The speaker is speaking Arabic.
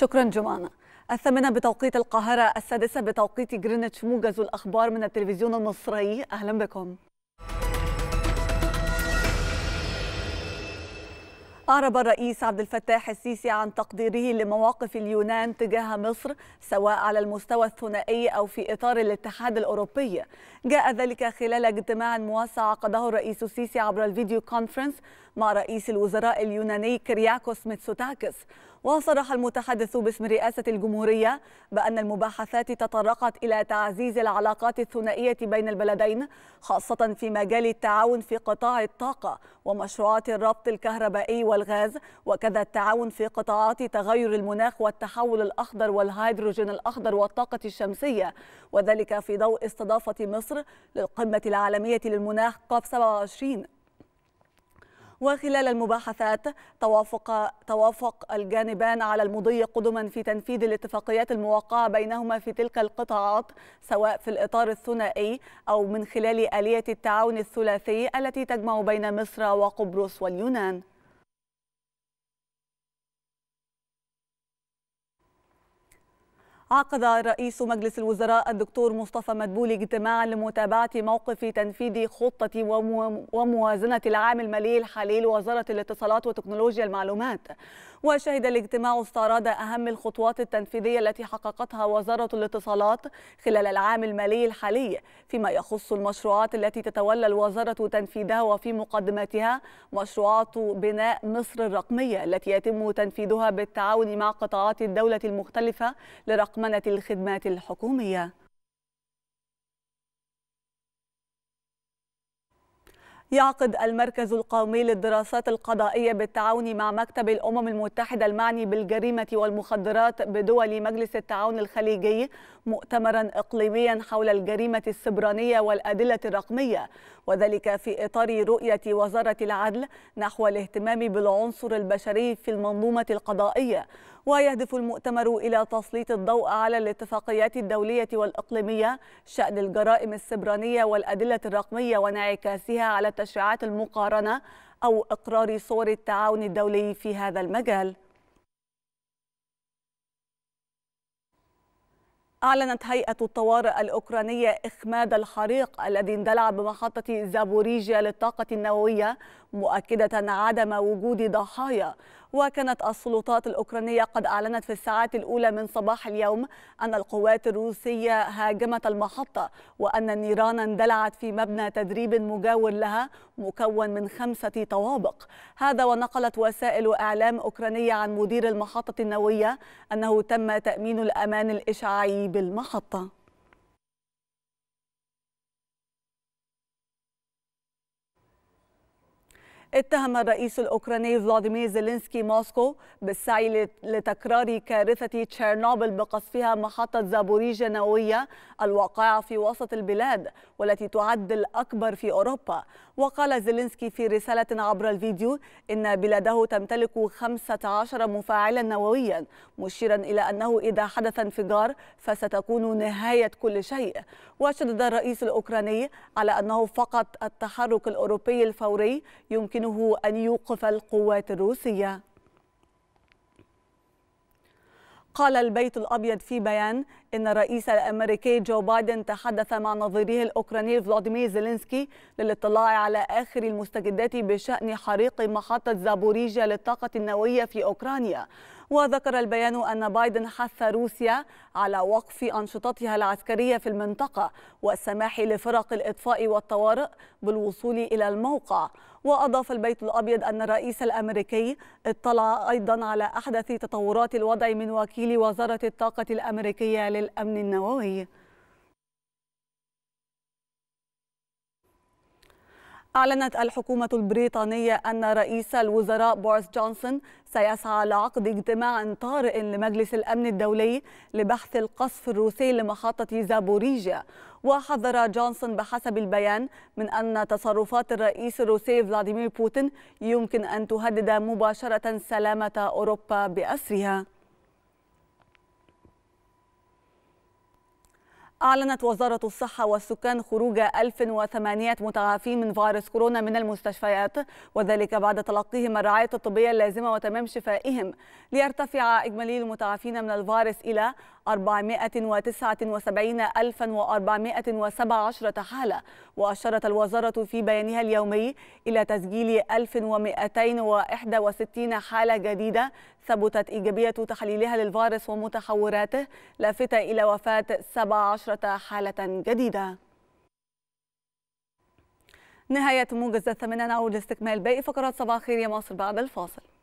شكرا جمانة الثامنة بتوقيت القاهرة السادسة بتوقيت جرينتش موجز الأخبار من التلفزيون المصري أهلا بكم أعرب الرئيس عبد الفتاح السيسي عن تقديره لمواقف اليونان تجاه مصر سواء على المستوى الثنائي أو في إطار الاتحاد الأوروبي جاء ذلك خلال اجتماع موسع عقده الرئيس السيسي عبر الفيديو كونفرنس مع رئيس الوزراء اليوناني كرياكوس ميتسوتاكس وصرح المتحدث باسم رئاسة الجمهورية بأن المباحثات تطرقت إلى تعزيز العلاقات الثنائية بين البلدين خاصة في مجال التعاون في قطاع الطاقة ومشروعات الربط الكهربائي والغاز وكذا التعاون في قطاعات تغير المناخ والتحول الأخضر والهيدروجين الأخضر والطاقة الشمسية وذلك في ضوء استضافة مصر للقمة العالمية للمناخ كوب 27 وخلال المباحثات توافق توافق الجانبان على المضي قدما في تنفيذ الاتفاقيات الموقعة بينهما في تلك القطاعات سواء في الإطار الثنائي أو من خلال آلية التعاون الثلاثي التي تجمع بين مصر وقبرص واليونان عقد رئيس مجلس الوزراء الدكتور مصطفى مدبولي اجتماعا لمتابعة موقف تنفيذ خطة وموازنة العام المالي الحالي لوزارة الاتصالات وتكنولوجيا المعلومات وشهد الاجتماع استعراض أهم الخطوات التنفيذية التي حققتها وزارة الاتصالات خلال العام المالي الحالي فيما يخص المشروعات التي تتولى الوزارة تنفيذها وفي مقدمتها مشروعات بناء مصر الرقمية التي يتم تنفيذها بالتعاون مع قطاعات الدولة المختلفة لرقم مطمنة الخدمات الحكومية يعقد المركز القومي للدراسات القضائية بالتعاون مع مكتب الأمم المتحدة المعني بالجريمة والمخدرات بدول مجلس التعاون الخليجي مؤتمرا إقليميا حول الجريمة السبرانية والأدلة الرقمية وذلك في إطار رؤية وزارة العدل نحو الاهتمام بالعنصر البشري في المنظومة القضائية ويهدف المؤتمر إلى تسليط الضوء على الاتفاقيات الدولية والإقليمية شأن الجرائم السبرانية والأدلة الرقمية وانعكاسها على التشريعات المقارنة أو إقرار صور التعاون الدولي في هذا المجال أعلنت هيئة الطوارئ الأوكرانية إخماد الحريق الذي اندلع بمحطة زابوريجيا للطاقة النووية مؤكدة عدم وجود ضحايا وكانت السلطات الأوكرانية قد أعلنت في الساعات الأولى من صباح اليوم أن القوات الروسية هاجمت المحطة وأن النيران اندلعت في مبنى تدريب مجاور لها مكون من خمسة طوابق هذا ونقلت وسائل إعلام أوكرانية عن مدير المحطة النووية أنه تم تأمين الأمان الإشعاعي بالمحطة اتهم الرئيس الأوكراني فلاديمير زيلينسكي موسكو بالسعي لتكرار كارثة تشيرنوبل بقصفها محطة زابوريجا النووية الواقعة في وسط البلاد والتي تعد الأكبر في أوروبا وقال زيلينسكي في رسالة عبر الفيديو إن بلاده تمتلك 15 مفاعلا نوويا مشيرا إلى أنه إذا حدث انفجار فستكون نهاية كل شيء وشدد الرئيس الأوكراني على أنه فقط التحرك الأوروبي الفوري يمكن يمكنه أن يوقف القوات الروسية قال البيت الأبيض في بيان إن الرئيس الأمريكي جو بايدن تحدث مع نظيره الأوكراني فلاديمير زيلينسكي للاطلاع على آخر المستجدات بشأن حريق محطة زابوريجيا للطاقة النووية في أوكرانيا وذكر البيان أن بايدن حث روسيا على وقف أنشطتها العسكرية في المنطقة والسماح لفرق الإطفاء والطوارئ بالوصول إلى الموقع وأضاف البيت الأبيض أن الرئيس الأمريكي اطلع أيضا على أحدث تطورات الوضع من وكيل وزارة الطاقة الأمريكية للأمن النووي أعلنت الحكومة البريطانية أن رئيس الوزراء بوريس جونسون سيسعى لعقد اجتماع طارئ لمجلس الأمن الدولي لبحث القصف الروسي لمحطة زابوريجيا وحذر جونسون بحسب البيان من أن تصرفات الرئيس الروسي فلاديمير بوتين يمكن أن تهدد مباشرة سلامة أوروبا بأسرها أعلنت وزارة الصحة والسكان خروج 1008 متعافين من فيروس كورونا من المستشفيات وذلك بعد تلقيهم الرعاية الطبية اللازمة وتمام شفائهم ليرتفع إجمالي المتعافين من الفيروس إلى 479417 حالة وأشارت الوزارة في بيانها اليومي إلى تسجيل 1261 حالة جديدة ثبتت إيجابية تحليلها للفيروس ومتحوراته لافتة إلى وفاة 17 حالة جديدة نهاية موجز الثمانية نعود لاستكمال باقي فقرات صباح خير يا مصر بعد الفاصل